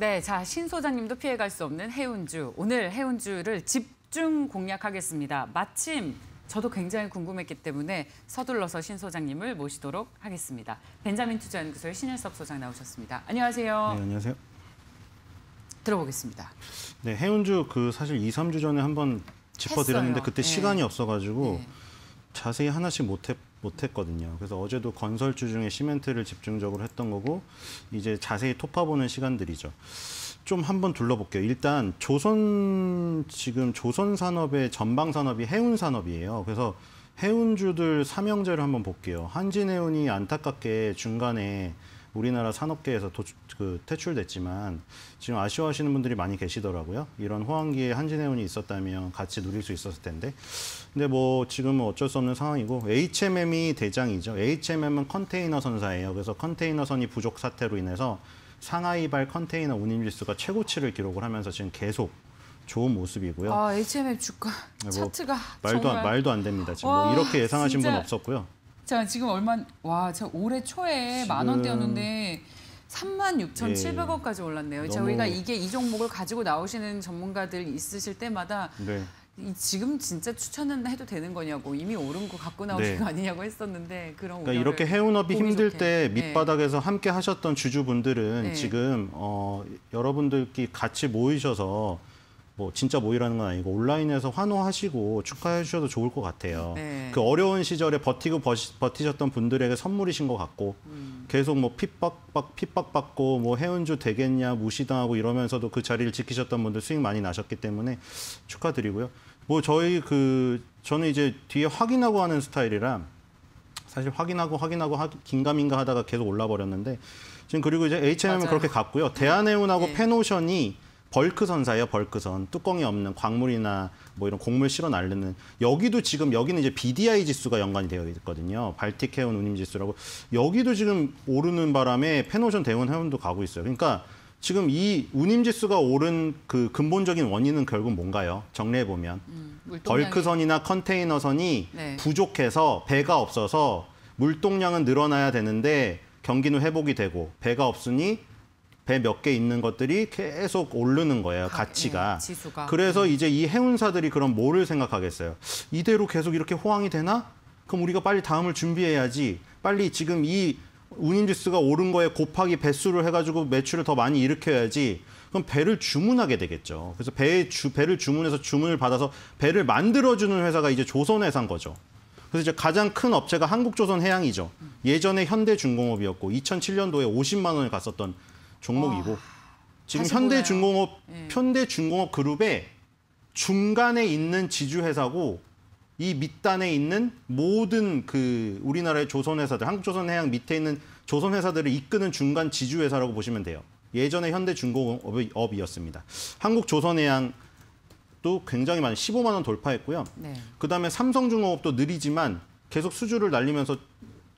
네, 자, 신 소장님도 피해갈 수 없는 해운주. 오늘 해운주를 집중 공략하겠습니다. 마침 저도 굉장히 궁금했기 때문에 서둘러서 신 소장님을 모시도록 하겠습니다. 벤자민 투자연구소의 신일섭 소장 나오셨습니다. 안녕하세요. 네, 안녕하세요. 들어보겠습니다. 네, 해운주 그 사실 2, 3주 전에 한번 짚어드렸는데 했어요. 그때 네. 시간이 없어가지고 네. 자세히 하나씩 못 했고 못했거든요. 그래서 어제도 건설주 중에 시멘트를 집중적으로 했던 거고 이제 자세히 토파보는 시간들이죠. 좀 한번 둘러볼게요. 일단 조선 지금 조선 산업의 전방 산업이 해운 산업이에요. 그래서 해운주들 삼형제를 한번 볼게요. 한진해운이 안타깝게 중간에 우리나라 산업계에서 도 그, 퇴출됐지만 지금 아쉬워하시는 분들이 많이 계시더라고요. 이런 호황기에 한진해운이 있었다면 같이 누릴 수 있었을 텐데. 근데 뭐 지금은 어쩔 수 없는 상황이고 HMM이 대장이죠. HMM은 컨테이너 선사예요. 그래서 컨테이너 선이 부족 사태로 인해서 상하이발 컨테이너 운임지수가 최고치를 기록을 하면서 지금 계속 좋은 모습이고요. 아, HMM 주가 네, 뭐 차트가 뭐 말도 정말... 안, 말도 안 됩니다. 지금 뭐 와, 뭐 이렇게 예상하신 진짜... 분 없었고요. 자 지금 얼마 와 저 올해 초에 만 원대였는데 3만 6,700원까지 예. 올랐네요. 너무... 저희가 이게 이 종목을 가지고 나오시는 전문가들 있으실 때마다 네. 지금 진짜 추천은 해도 되는 거냐고 이미 오른 거 갖고 나오신 네. 거 아니냐고 했었는데 그런 그러니까 이렇게 해운업이 힘들 좋게. 때 네. 밑바닥에서 네. 함께 하셨던 주주분들은 네. 지금 어, 여러분들끼리 같이 모이셔서 뭐 진짜 모이라는 건 아니고 온라인에서 환호하시고 축하해 주셔도 좋을 것 같아요. 네. 그 어려운 시절에 버티고 버시, 버티셨던 분들에게 선물이신 것 같고 음. 계속 뭐 핍박박 핍박받고 뭐 해운주 되겠냐 무시당하고 이러면서도 그 자리를 지키셨던 분들 수익 많이 나셨기 때문에 축하드리고요. 뭐 저희 그 저는 이제 뒤에 확인하고 하는 스타일이라 사실 확인하고 확인하고 하, 긴가민가 하다가 계속 올라 버렸는데 지금 그리고 이제 H&M은 맞아요. 그렇게 갔고요. 대한해운하고 네. 페노션이 벌크 선사예요, 벌크 선. 뚜껑이 없는 광물이나 뭐 이런 곡물 실어 날르는 여기도 지금 여기는 이제 BDI 지수가 연관이 되어 있거든요. 발틱 해운 운임 지수라고. 여기도 지금 오르는 바람에 페노션 대운 해운도 가고 있어요. 그러니까 지금 이 운임 지수가 오른 그 근본적인 원인은 결국 뭔가요? 정리해 보면 음, 벌크 선이나 컨테이너 선이 네. 부족해서 배가 없어서 물동량은 늘어나야 되는데 경기는 회복이 되고 배가 없으니 배몇개 있는 것들이 계속 오르는 거예요. 가, 가치가. 예, 지수가. 그래서 네. 이제 이 해운사들이 그럼 뭐를 생각하겠어요? 이대로 계속 이렇게 호황이 되나? 그럼 우리가 빨리 다음을 준비해야지. 빨리 지금 이운인지수가 오른 거에 곱하기 배수를 해가지고 매출을 더 많이 일으켜야지. 그럼 배를 주문하게 되겠죠. 그래서 배 주, 배를 주문해서 주문을 받아서 배를 만들어주는 회사가 이제 조선회사인 거죠. 그래서 이제 가장 큰 업체가 한국조선해양이죠. 예전에 현대중공업이었고 2007년도에 50만 원을 갔었던 종목이고 와, 아, 지금 현대중공업 네. 예. 현대중공업 그룹의 중간에 있는 지주회사고 이 밑단에 있는 모든 그 우리나라의 조선회사들, 한국조선해양 밑에 있는 조선회사들을 이끄는 중간 지주회사라고 보시면 돼요. 예전에 현대중공업이었습니다. 한국조선해양도 굉장히 많이 15만 원 돌파했고요. 네. 그다음에 삼성중공업도 느리지만 계속 수주를 날리면서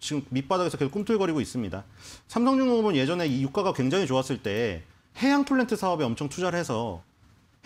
지금 밑바닥에서 계속 꿈틀거리고 있습니다. 삼성중공업은 예전에 이 유가가 굉장히 좋았을 때 해양 플랜트 사업에 엄청 투자를 해서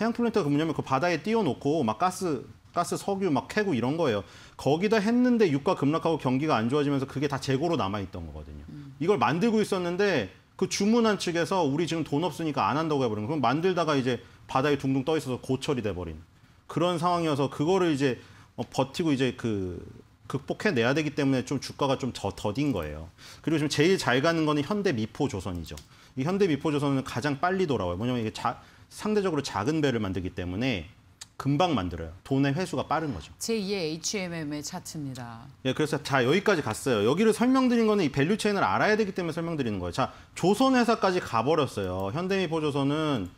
해양 플랜트가 그 뭐냐면 그 바다에 띄워놓고 막 가스 가스 석유 막 캐고 이런 거예요. 거기다 했는데 유가 급락하고 경기가 안 좋아지면서 그게 다 재고로 남아 있던 거거든요. 음. 이걸 만들고 있었는데 그 주문한 측에서 우리 지금 돈 없으니까 안 한다고 해버린 그럼 만들다가 이제 바다에 둥둥 떠 있어서 고철이 돼버린 그런 상황이어서 그거를 이제 어, 버티고 이제 그 극복해내야 되기 때문에 좀 주가가 좀 더 더딘 거예요. 그리고 지금 제일 잘 가는 거는 현대 미포조선이죠. 이 현대 미포조선은 가장 빨리 돌아와요. 뭐냐면 이게 자, 상대적으로 작은 배를 만들기 때문에 금방 만들어요. 돈의 회수가 빠른 거죠. 제2의 HMM의 차트입니다. 예, 그래서 자 여기까지 갔어요. 여기를 설명드린 거는 이 밸류체인을 알아야 되기 때문에 설명드리는 거예요. 자 조선회사까지 가버렸어요. 현대미포조선은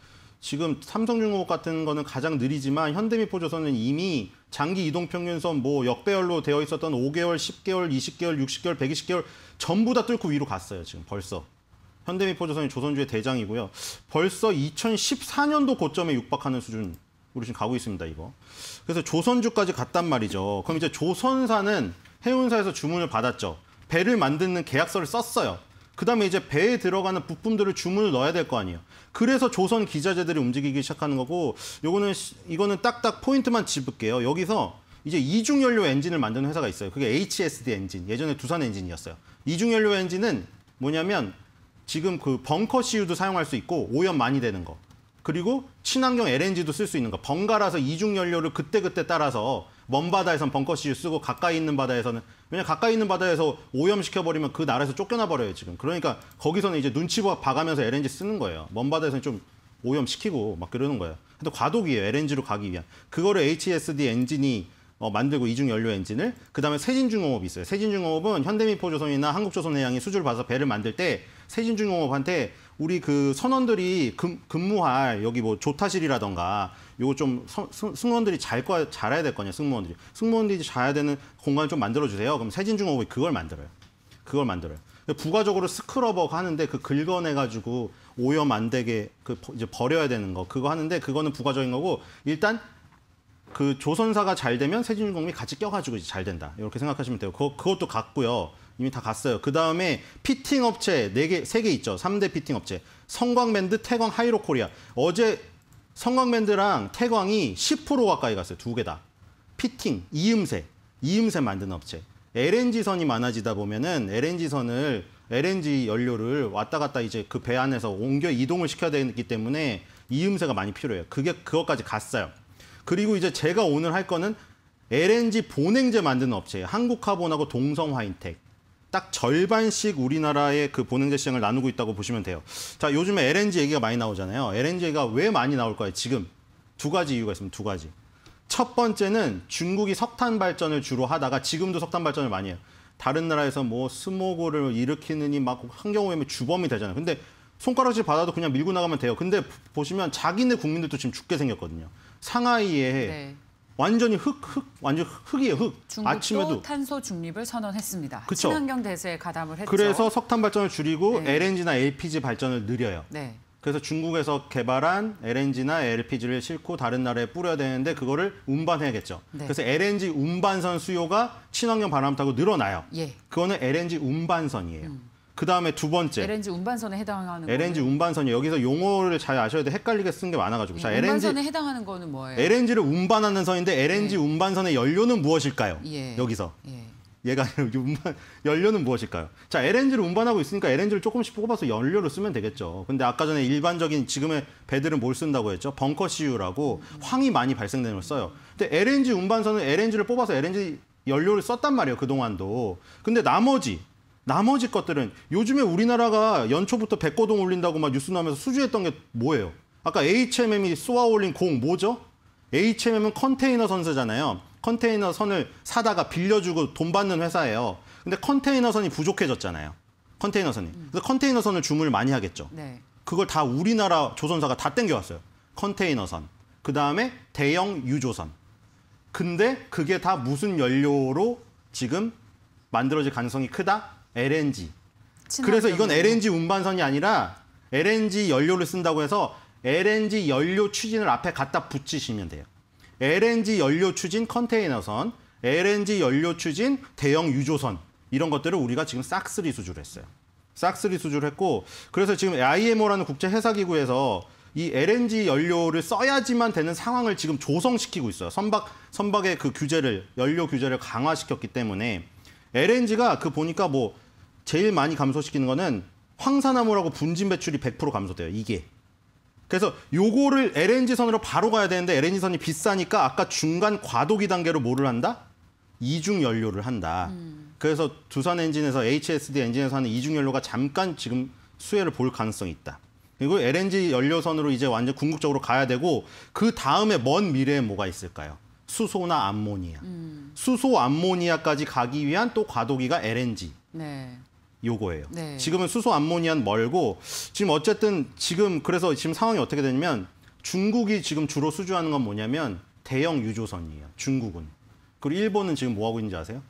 지금 삼성중공업 같은 거는 가장 느리지만 현대미포조선은 이미 장기 이동평균선 뭐 역배열로 되어 있었던 5개월, 10개월, 20개월, 60개월, 120개월 전부 다 뚫고 위로 갔어요. 지금 벌써. 현대미포조선이 조선주의 대장이고요. 벌써 2014년도 고점에 육박하는 수준 우리 지금 가고 있습니다. 이거. 그래서 조선주까지 갔단 말이죠. 그럼 이제 조선사는 해운사에서 주문을 받았죠. 배를 만드는 계약서를 썼어요. 그다음에 이제 배에 들어가는 부품들을 주문을 넣어야 될 거 아니에요. 그래서 조선 기자재들이 움직이기 시작하는 거고 요거는 이거는 딱딱 포인트만 짚을게요. 여기서 이제 이중연료 엔진을 만드는 회사가 있어요. 그게 HSD 엔진. 예전에 두산 엔진이었어요. 이중연료 엔진은 뭐냐면 지금 그 벙커 CU도 사용할 수 있고 오염 많이 되는 거. 그리고 친환경 LNG도 쓸 수 있는 거. 번갈아서 이중연료를 그때그때 따라서 먼 바다에선 벙커시유 쓰고 가까이 있는 바다에서는 왜냐 가까이 있는 바다에서 오염시켜 버리면 그 나라에서 쫓겨나 버려요 지금. 그러니까 거기서는 이제 눈치 봐가면서 LNG 쓰는 거예요. 먼 바다에서는 좀 오염시키고 막 그러는 거예요. 근데 과도기예요 LNG로 가기 위한. 그거를 HSD 엔진이 어, 만들고 이중연료 엔진을 그다음에 세진중공업이 있어요. 세진중공업은 현대미포조선이나 한국조선해양이 수주를 받아서 배를 만들 때 세진중공업한테 우리 그 선원들이 근, 근무할 여기 뭐 조타실이라던가 요거 좀 서, 승무원들이 잘 거, 잘해야 될 거냐 승무원들이 승무원들이 자야 되는 공간을 좀 만들어 주세요. 그럼 세진중공업이 그걸 만들어요. 그걸 만들어요. 부가적으로 스크러버 하는데 그 긁어내가지고 오염 안 되게 그 이제 버려야 되는 거 그거 하는데 그거는 부가적인 거고 일단 그 조선사가 잘 되면 세진중공업이 같이 껴가지고 이제 잘 된다 이렇게 생각하시면 돼요. 그 그것도 같고요. 이미 다 갔어요. 그 다음에 피팅 업체 4개, 3개 있죠. 3대 피팅 업체. 성광밴드, 태광, 하이로 코리아. 어제 성광밴드랑 태광이 10% 가까이 갔어요. 두 개 다. 피팅, 이음새, 이음새 만드는 업체. LNG선이 많아지다 보면은 LNG선을, LNG 연료를 왔다 갔다 이제 그 배 안에서 옮겨 이동을 시켜야 되기 때문에 이음새가 많이 필요해요. 그게, 그것까지 갔어요. 그리고 이제 제가 오늘 할 거는 LNG 보냉제 만드는 업체예요. 한국카본하고 동성화인텍. 딱 절반씩 우리나라의 그보는재 시장을 나누고 있다고 보시면 돼요. 자, 요즘에 LNG 얘기가 많이 나오잖아요. LNG 가왜 많이 나올까요? 지금 두 가지 이유가 있습니다. 두 가지. 첫 번째는 중국이 석탄 발전을 주로 하다가 지금도 석탄 발전을 많이 해요. 다른 나라에서 뭐 스모그를 일으키느니 막 환경오염의 주범이 되잖아요. 근데 손가락질 받아도 그냥 밀고 나가면 돼요. 근데 보시면 자기네 국민들도 지금 죽게 생겼거든요. 상하이에 네. 완전히 흙, 흙, 완전 흙이에요, 흙. 중국도 아침에도. 탄소 중립을 선언했습니다. 그쵸? 친환경 대세에 가담을 했죠. 그래서 석탄 발전을 줄이고 네. LNG나 LPG 발전을 늘려요. 네. 그래서 중국에서 개발한 LNG나 LPG를 싣고 다른 나라에 뿌려야 되는데 그거를 운반해야겠죠. 네. 그래서 LNG 운반선 수요가 친환경 바람 타고 늘어나요. 예. 그거는 LNG 운반선이에요. 음. 그다음에 두 번째 LNG 운반선에 해당하는 LNG 운반선이 여기서 용어를 잘 아셔야 돼 헷갈리게 쓴 게 많아 가지고. 예, 자, 네, 운반선에 LNG, 해당하는 거는 뭐예요? LNG를 운반하는 선인데 LNG 예. 운반선의 연료는 무엇일까요? 예. 여기서. 예. 얘가 운반 연료는 무엇일까요? 자, LNG를 운반하고 있으니까 LNG를 조금씩 뽑아서 연료를 쓰면 되겠죠. 근데 아까 전에 일반적인 지금의 배들은 뭘 쓴다고 했죠? 벙커 CU라고 황이 많이 발생되는 걸 써요. 근데 LNG 운반선은 LNG를 뽑아서 LNG 연료를 썼단 말이에요, 그동안도. 근데 나머지 나머지 것들은 요즘에 우리나라가 연초부터 백고동 올린다고 막 뉴스 나면서 수주했던 게 뭐예요? 아까 HMM이 쏘아 올린 공 뭐죠? HMM은 컨테이너 선수잖아요. 컨테이너 선을 사다가 빌려주고 돈 받는 회사예요. 근데 컨테이너 선이 부족해졌잖아요. 컨테이너 선이. 음. 그래서 컨테이너 선을 주문을 많이 하겠죠. 네. 그걸 다 우리나라 조선사가 다 땡겨왔어요. 컨테이너 선. 그 다음에 대형 유조선. 근데 그게 다 무슨 연료로 지금 만들어질 가능성이 크다? LNG. 그래서 이건 LNG 운반선이 아니라 LNG 연료를 쓴다고 해서 LNG 연료 추진을 앞에 갖다 붙이시면 돼요. LNG 연료 추진 컨테이너선, LNG 연료 추진 대형 유조선 이런 것들을 우리가 지금 싹쓸이 수주를 했어요. 싹쓸이 수주를 했고 그래서 지금 IMO라는 국제 회사 기구에서 이 LNG 연료를 써야지만 되는 상황을 지금 조성시키고 있어요. 선박 선박의 그 규제를 연료 규제를 강화시켰기 때문에 LNG가 그 보니까 뭐 제일 많이 감소시키는 거는 황산화물하고 분진 배출이 100% 감소돼요. 이게. 그래서 요거를 LNG선으로 바로 가야 되는데 LNG선이 비싸니까 아까 중간 과도기 단계로 뭐를 한다? 이중 연료를 한다. 음. 그래서 두산 엔진에서 HSD 엔진에서 하는 이중 연료가 잠깐 지금 수혜를 볼 가능성이 있다. 그리고 LNG 연료선으로 이제 완전 궁극적으로 가야 되고 그 다음에 먼 미래에 뭐가 있을까요? 수소나 암모니아. 음. 수소 암모니아까지 가기 위한 또 과도기가 LNG. 네. 요거예요. 네. 지금은 수소 암모니아는 멀고 지금 어쨌든 지금 그래서 지금 상황이 어떻게 되냐면 중국이 지금 주로 수주하는 건 뭐냐면 대형 유조선이에요. 중국은. 그리고 일본은 지금 뭐 하고 있는지 아세요?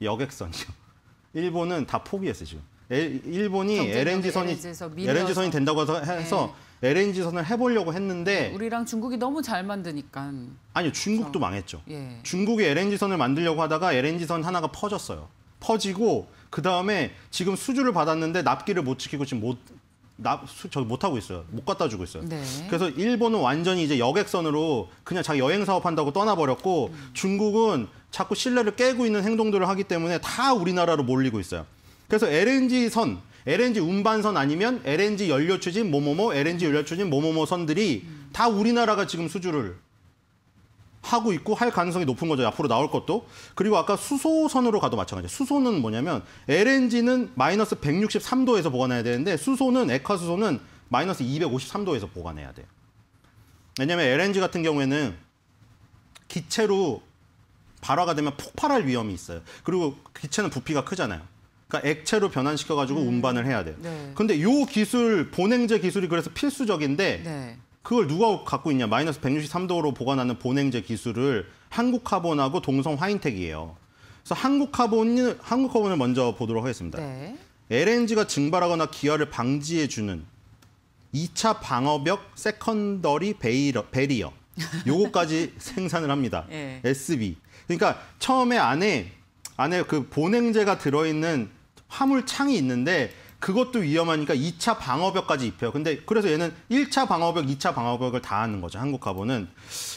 여객선이요. 일본은 다 포기했어요, 지금. 에, 일본이 LNG선이 LNG선이 된다고 해서, 해서 네. LNG선을 해보려고 했는데 네, 우리랑 중국이 너무 잘 만드니까 아니요 중국도 그래서. 망했죠. 예. 중국이 LNG선을 만들려고 하다가 LNG선 하나가 퍼졌어요. 퍼지고 그다음에 지금 수주를 받았는데 납기를 못 지키고 지금 못 나저못 하고 있어요. 못 갖다 주고 있어요. 네. 그래서 일본은 완전히 이제 여객선으로 그냥 자기 여행 사업 한다고 떠나버렸고 음. 중국은 자꾸 신뢰를 깨고 있는 행동들을 하기 때문에 다 우리나라로 몰리고 있어요. 그래서 LNG 선, LNG 운반선 아니면 LNG 연료 추진 뭐뭐뭐, LNG 연료 추진 뭐뭐뭐 선들이 음. 다 우리나라가 지금 수주를 하고 있고 할 가능성이 높은 거죠. 앞으로 나올 것도. 그리고 아까 수소선으로 가도 마찬가지예요. 수소는 뭐냐면 LNG는 마이너스 163도에서 보관해야 되는데 수소는 액화수소는 마이너스 253도에서 보관해야 돼요. 왜냐하면 LNG 같은 경우에는 기체로 발화가 되면 폭발할 위험이 있어요. 그리고 기체는 부피가 크잖아요. 그러니까 액체로 변환시켜가지고 음. 운반을 해야 돼요. 그런데요 네. 기술, 보냉제 기술이 그래서 필수적인데 네. 그걸 누가 갖고 있냐? 마이너스 163도로 보관하는 보냉제 기술을 한국카본하고 동성 화인텍이에요. 그래서 한국카본을 한국카본을 먼저 보도록 하겠습니다. 네. LNG가 증발하거나 기화를 방지해 주는 2차 방어벽 세컨더리 베이러, 베리어 요거까지 생산을 합니다. 네. 예. SB. 그러니까 처음에 안에 안에 그 보냉제가 들어 있는 화물창이 있는데 그것도 위험하니까 2차 방어벽까지 입혀요. 근데 그래서 얘는 1차 방어벽, 2차 방어벽을 다 하는 거죠. 한국 가보는.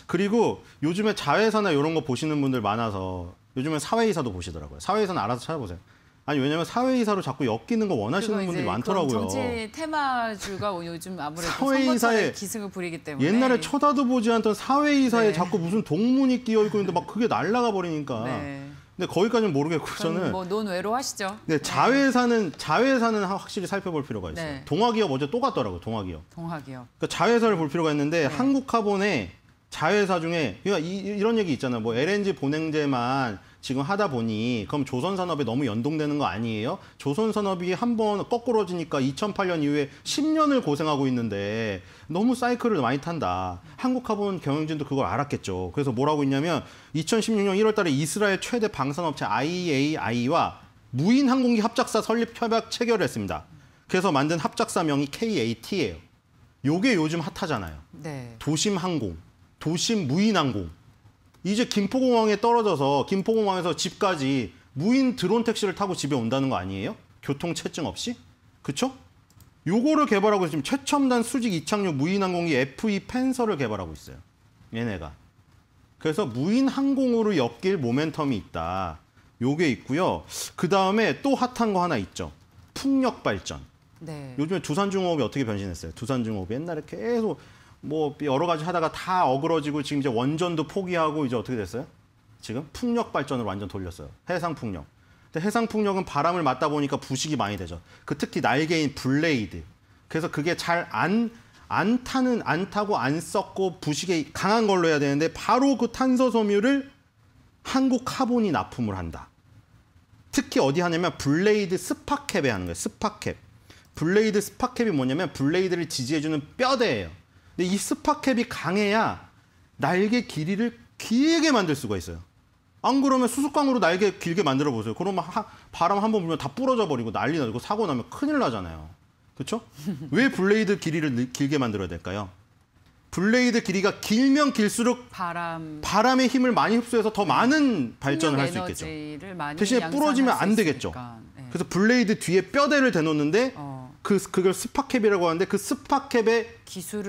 그리고 요즘에 자회사나 이런 거 보시는 분들 많아서 요즘에 사회이사도 보시더라고요. 사회이사는 알아서 찾아보세요. 아니 왜냐면 사회이사로 자꾸 엮이는 거 원하시는 분들이 많더라고요. 정치 테마주가 요즘 아무래도 사회이사에 기승을 부리기 때문에 옛날에 쳐다도 보지 않던 사회이사에 네. 자꾸 무슨 동문이 끼어 있고 있는데 막 그게 날라가 버리니까 네. 근데 거기까지는 모르겠고 저는 뭐 논외로 하시죠. 네, 자회사는 자회사는 확실히 살펴볼 필요가 있어요. 네. 동아기업 어제 또 갔더라고 동아기업. 동아기업. 그러니까 자회사를 볼 필요가 있는데 네. 한국카본에 자회사 중에 그러니까 이, 런 얘기 있잖아요. 뭐 LNG 보냉제만 지금 하다 보니 그럼 조선 산업에 너무 연동되는 거 아니에요? 조선 산업이 한 번 거꾸러지니까 2008년 이후에 10년을 고생하고 있는데 너무 사이클을 많이 탄다. 한국화본 경영진도 그걸 알았겠죠. 그래서 뭐라고 있냐면 2016년 1월 달에 이스라엘 최대 방산업체 IAI와 무인 항공기 합작사 설립 협약 체결을 했습니다. 그래서 만든 합작사명이 KAT예요. 요게 요즘 핫하잖아요. 네. 도심 항공, 도심 무인 항공. 이제 김포공항에 떨어져서 김포공항에서 집까지 무인 드론 택시를 타고 집에 온다는 거 아니에요? 교통 채증 없이? 그쵸? 요거를 개발하고 지금 최첨단 수직 이착륙 무인항공기 FE 펜서를 개발하고 있어요. 얘네가. 그래서 무인항공으로 엮일 모멘텀이 있다. 요게 있고요. 그 다음에 또 핫한 거 하나 있죠. 풍력 발전. 네. 요즘에 두산중공업이 어떻게 변신했어요? 두산중공업이 옛날에 계속 뭐 여러 가지 하다가 다 어그러지고 지금 이제 원전도 포기하고 이제 어떻게 됐어요? 지금 풍력 발전을 완전 돌렸어요. 해상 풍력. 근데 해상 풍력은 바람을 맞다 보니까 부식이 많이 되죠. 그 특히 날개인 블레이드. 그래서 그게 잘 안안 안 타는 안 타고 안 썩고 부식이 강한 걸로 해야 되는데 바로 그 탄소 섬유를 한국 카본이 납품을 한다. 특히 어디 하냐면 블레이드 스파캡에 하는 거예요. 스파캡. 블레이드 스파캡이 뭐냐면 블레이드를 지지해주는 뼈대예요. 근데 이 스파캡이 강해야 날개 길이를 길게 만들 수가 있어요. 안 그러면 수수깡으로 날개 길게 만들어 보세요. 그러면 하, 바람 한 번 불면 다 부러져 버리고 난리 나고 사고 나면 큰일 나잖아요. 그렇죠? 왜 블레이드 길이를 길게 만들어야 될까요? 블레이드 길이가 길면 길수록 바람, 바람의 힘을 많이 흡수해서 더 네. 많은 발전을 할 수 있겠죠. 대신에 부러지면 안 되겠죠. 네. 그래서 블레이드 뒤에 뼈대를 대놓는데 어. 그 그걸 스파캡이라고 하는데 그 스파캡의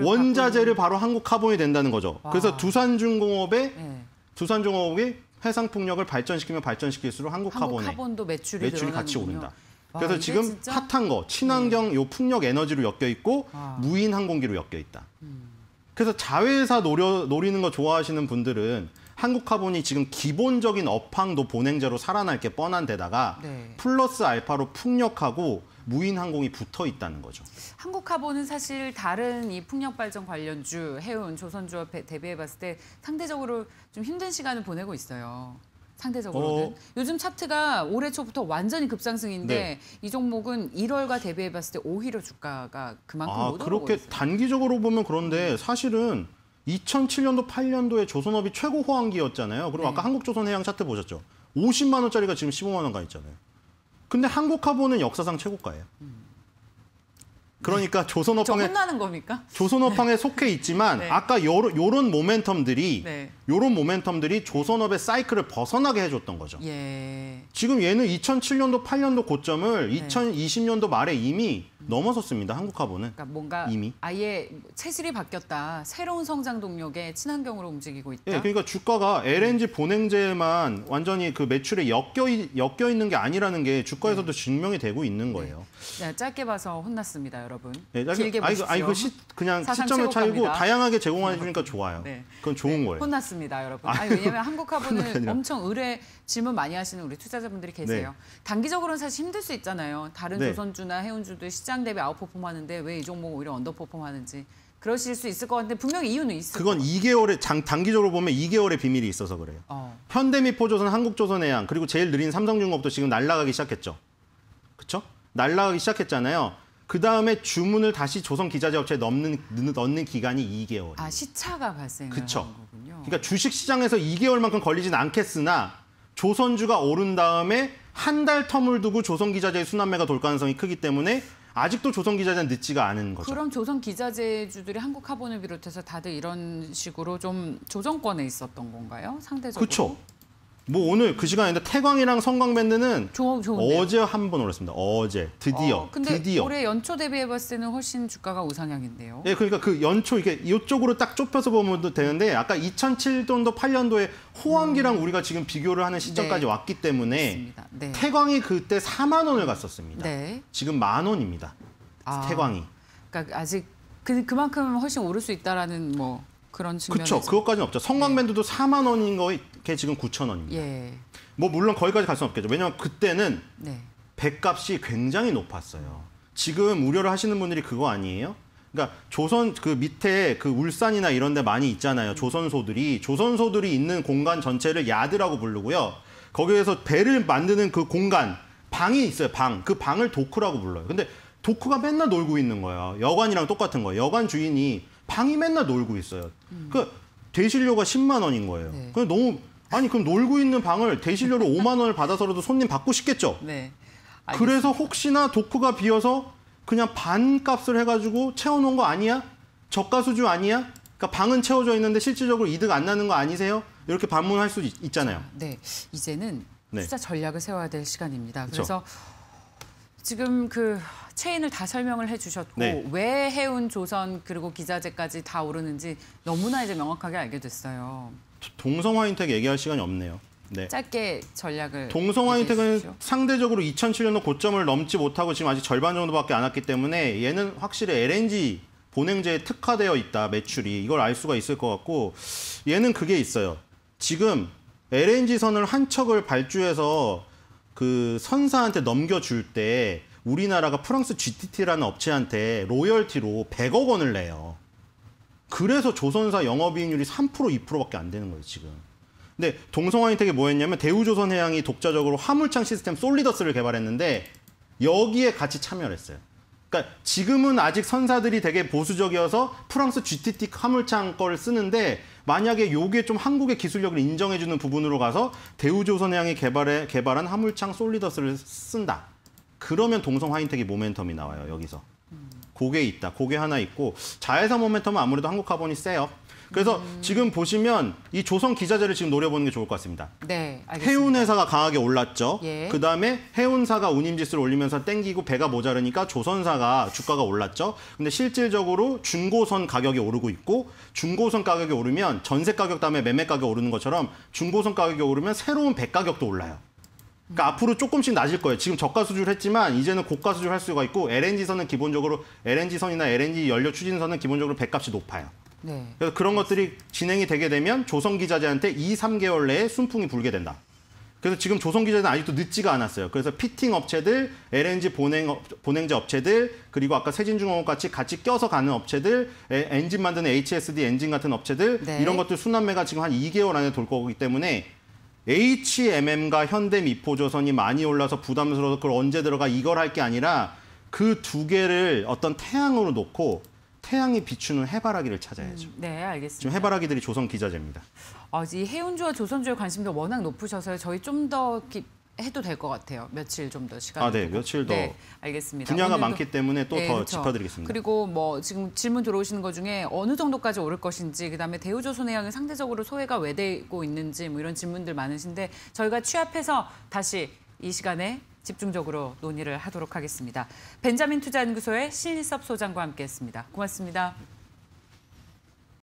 원자재를 바로 한국 카본이 된다는 거죠. 와. 그래서 두산중공업의 네. 두산중공업이 해상 풍력을 발전시키면 발전시킬수록 한국, 한국 카본의 매출이, 매출이 같이 오른다. 와, 그래서 지금 진짜? 핫한 거 친환경 네. 요 풍력 에너지로 엮여 있고 와. 무인 항공기로 엮여 있다. 음. 그래서 자회사 노려, 노리는 거 좋아하시는 분들은 한국 카본이 지금 기본적인 업황도 본행제로 살아날 게 뻔한 데다가 네. 플러스 알파로 풍력하고 무인 항공이 붙어 있다는 거죠. 한국카보는 사실 다른 이 풍력 발전 관련주 해운 조선주와 대비해 봤을 때 상대적으로 좀 힘든 시간을 보내고 있어요. 상대적으로는 어... 요즘 차트가 올해 초부터 완전히 급상승인데 네. 이 종목은 1월과 대비해 봤을 때 오히려 주가가 그만큼 아, 못 오르고 그렇게 단기적으로 보면 그런데 음. 사실은 2007년도 8년도에 조선업이 최고 호황기였잖아요. 그리고 네. 아까 한국조선해양 차트 보셨죠? 50만 원짜리가 지금 15만 원가 있잖아요. 근데 한국 화보는 역사상 최고가예요. 그러니까 조선업황에 혼나는 겁니까? 조선업황에 속해 있지만 네. 아까 요 요런 모멘텀들이 네. 이런 모멘텀들이 조선업의 사이클을 벗어나게 해줬던 거죠. 예. 지금 얘는 2007년도, 8년도 고점을 2020년도 말에 이미 넘어섰습니다. 한국화보는. 그러니까 뭔가 이미. 아예 체질이 바뀌었다. 새로운 성장 동력에 친환경으로 움직이고 있다. 예, 그러니까 주가가 LNG 본행제만 완전히 그 매출에 엮여, 엮여 있는 게 아니라는 게 주가에서도 네. 증명이 되고 있는 네. 거예요. 네. 짧게 봐서 혼났습니다, 여러분. 네, 짧게, 길게 보시죠. 아니, 아니 그 시, 그냥 시점의 차이고 다양하게 제공해 주니까 네. 좋아요. 그건 좋은 거예요. 혼났습니다. 없습니다, 여러분. 아, 아니, 왜냐하면 한국화분을 엄청 의뢰 질문 많이 하시는 우리 투자자분들이 네. 계세요. 네. 단기적으로는 사실 힘들 수 있잖아요. 다른 네. 조선주나 해운주도 시장 대비 아웃퍼폼하는데 왜 이 종목 오히려 언더퍼폼하는지. 그러실 수 있을 것 같은데 분명히 이유는 있어요. 그건 2개월의 장, 단기적으로 보면 2개월의 비밀이 있어서 그래요. 어. 현대미 포조선, 한국조선해양 그리고 제일 느린 삼성중공업도 지금 날라가기 시작했죠. 그렇죠? 날라가기 시작했잖아요. 그 다음에 주문을 다시 조선 기자재업체에 넘는, 넣는 기간이 2개월. 아, 시차가 발생을 그쵸. 거군요. 그니까 주식시장에서 2개월만큼 걸리진 않겠으나 조선주가 오른 다음에 한 달 텀을 두고 조선 기자재의 순환매가 돌 가능성이 크기 때문에 아직도 조선 기자재는 늦지가 않은 거죠. 그럼 조선 기자재주들이 한국화본을 비롯해서 다들 이런 식으로 좀 조정권에 있었던 건가요? 상대적으로? 그렇죠. 뭐 오늘 그 시간인데 태광이랑 성광밴드는 어제 한 번 올랐습니다. 어제 드디어 어, 근데 드디어 올해 연초 대비해 봤을 때는 훨씬 주가가 우상향인데요. 예, 그러니까 그 연초 이게 이쪽으로 딱 좁혀서 보면 되는데 아까 2007년도 8년도에 호황기랑 음. 우리가 지금 비교를 하는 시점까지 네. 왔기 때문에 네. 태광이 그때 4만 원을 갔었습니다. 네. 지금 만 원입니다. 아, 태광이. 그러니까 아직 그, 그만큼 훨씬 오를 수 있다라는 뭐 그런 측면에 그렇죠. 그것까지는 없죠. 성광밴드도 4만 원인 거에 그게 지금 9천원입니다 예. 뭐 물론 거기까지 갈 수는 없겠죠. 왜냐하면 그때는 네. 배값이 굉장히 높았어요. 지금 우려를 하시는 분들이 그거 아니에요? 그러니까 조선 그 밑에 그 울산이나 이런 데 많이 있잖아요. 조선소들이 조선소들이 있는 공간 전체를 야드라고 부르고요. 거기에서 배를 만드는 그 공간 방이 있어요. 방. 그 방을 도크라고 불러요. 근데 도크가 맨날 놀고 있는 거예요. 여관이랑 똑같은 거예요. 여관 주인이 방이 맨날 놀고 있어요. 음. 그 대실료가 10만 원인 거예요. 네. 그 너무 아니 그럼 놀고 있는 방을 대실료로 5만 원을 받아서라도 손님 받고 싶겠죠. 네. 알겠습니다. 그래서 혹시나 도크가 비어서 그냥 반값을 해가지고 채워놓은 거 아니야? 저가수주 아니야? 그러니까 방은 채워져 있는데 실질적으로 이득 안 나는 거 아니세요? 이렇게 반문할 수 있, 잖아요 네, 이제는 네. 투자 전략을 세워야 될 시간입니다. 그쵸? 그래서 지금 그 체인을 다 설명을 해주셨고 네. 왜 해운, 조선 그리고 기자재까지 다 오르는지 너무나 이제 명확하게 알게 됐어요. 동성화 인텍 얘기할 시간이 없네요. 네. 짧게 전략을 동성화 인텍은 상대적으로 2007년도 고점을 넘지 못하고 지금 아직 절반 정도밖에 안 왔기 때문에 얘는 확실히 LNG 본행제에 특화되어 있다 매출이 이걸 알 수가 있을 것 같고 얘는 그게 있어요. 지금 LNG 선을 한 척을 발주해서 그 선사한테 넘겨줄 때 우리나라가 프랑스 GTT라는 업체한테 로열티로 100억 원을 내요. 그래서 조선사 영업이익률이 3% 2%밖에 안 되는 거예요 지금. 근데 동성화인텍이 뭐 했냐면 대우조선해양이 독자적으로 화물창 시스템 솔리더스를 개발했는데 여기에 같이 참여를 했어요. 그러니까 지금은 아직 선사들이 되게 보수적이어서 프랑스 GTT 화물창 거를 쓰는데 만약에 요게 좀 한국의 기술력을 인정해주는 부분으로 가서 대우조선해양이 개발해, 개발한 화물창 솔리더스를 쓴다. 그러면 동성 화인텍이 모멘텀이 나와요, 여기서. 고게 있다. 고게 하나 있고 자회사 모멘텀은 아무래도 한국 카본이 세요. 그래서 음. 지금 보시면 이 조선 기자재를 지금 노려보는 게 좋을 것 같습니다. 네, 알겠습니다. 해운회사가 강하게 올랐죠. 예. 그다음에 해운사가 운임지수를 올리면서 땡기고 배가 모자르니까 조선사가 주가가 올랐죠. 근데 실질적으로 중고선 가격이 오르고 있고 중고선 가격이 오르면 전세 가격 다음에 매매 가격 오르는 것처럼 중고선 가격이 오르면 새로운 배 가격도 올라요. 그러니까 앞으로 조금씩 낮을 거예요. 지금 저가 수주를 했지만 이제는 고가 수주를 할 수가 있고 LNG선은 기본적으로 LNG선이나 LNG 연료 추진선은 기본적으로 배값이 높아요. 네. 그래서 그런 것들이 진행이 되게 되면 조선 기자재한테 2, 3개월 내에 순풍이 불게 된다. 그래서 지금 조선 기자는 아직도 늦지가 않았어요. 그래서 피팅 업체들, LNG 보냉 보냉제 업체들, 그리고 아까 세진중공업 같이 같이 껴서 가는 업체들, 엔진 만드는 HSD 엔진 같은 업체들 네. 이런 것들 순환매가 지금 한 2개월 안에 돌 거기 때문에 HMM과 현대 미포조선이 많이 올라서 부담스러워서 그걸 언제 들어가 이걸 할 게 아니라 그 두 개를 어떤 태양으로 놓고 태양이 비추는 해바라기를 찾아야죠. 음, 네, 알겠습니다. 지금 해바라기들이 조선 기자재입니다. 아, 어, 이 해운주와 조선주의 관심도 워낙 높으셔서 저희 좀더 해도 될 것 같아요. 며칠 좀 더 시간. 아, 네, 두고. 며칠 더. 네, 알겠습니다. 분야가 오늘도... 많기 때문에 또더 네, 그 그렇죠. 짚어드리겠습니다. 그리고 뭐 지금 질문 들어오시는 것 중에 어느 정도까지 오를 것인지, 그다음에 대우조선해양이 상대적으로 소외가 왜 되고 있는지 뭐 이런 질문들 많으신데 저희가 취합해서 다시 이 시간에 집중적으로 논의를 하도록 하겠습니다. 벤자민 투자연구소의 신일섭 소장과 함께했습니다. 고맙습니다.